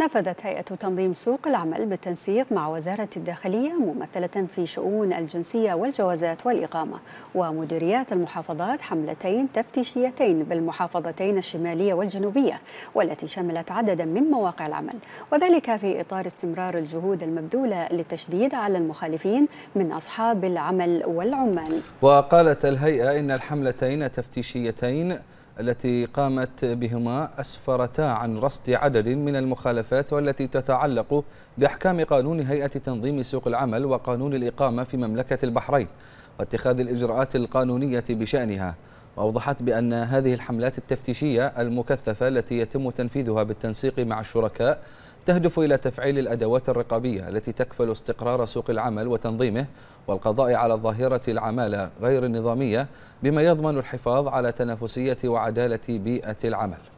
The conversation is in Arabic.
نفذت هيئة تنظيم سوق العمل بالتنسيق مع وزارة الداخلية ممثلة في شؤون الجنسية والجوازات والإقامة ومديريات المحافظات حملتين تفتيشيتين بالمحافظتين الشمالية والجنوبية والتي شملت عددا من مواقع العمل وذلك في إطار استمرار الجهود المبذولة للتشديد على المخالفين من أصحاب العمل والعمال وقالت الهيئة إن الحملتين التفتيشيتين التي قامت بهما أسفرتا عن رصد عدد من المخالفات والتي تتعلق بأحكام قانون هيئة تنظيم سوق العمل وقانون الإقامة في مملكة البحرين واتخاذ الإجراءات القانونية بشأنها وأوضحت بأن هذه الحملات التفتيشية المكثفة التي يتم تنفيذها بالتنسيق مع الشركاء تهدف إلى تفعيل الأدوات الرقابية التي تكفل استقرار سوق العمل وتنظيمه والقضاء على ظاهرة العمالة غير النظامية بما يضمن الحفاظ على تنافسية وعدالة بيئة العمل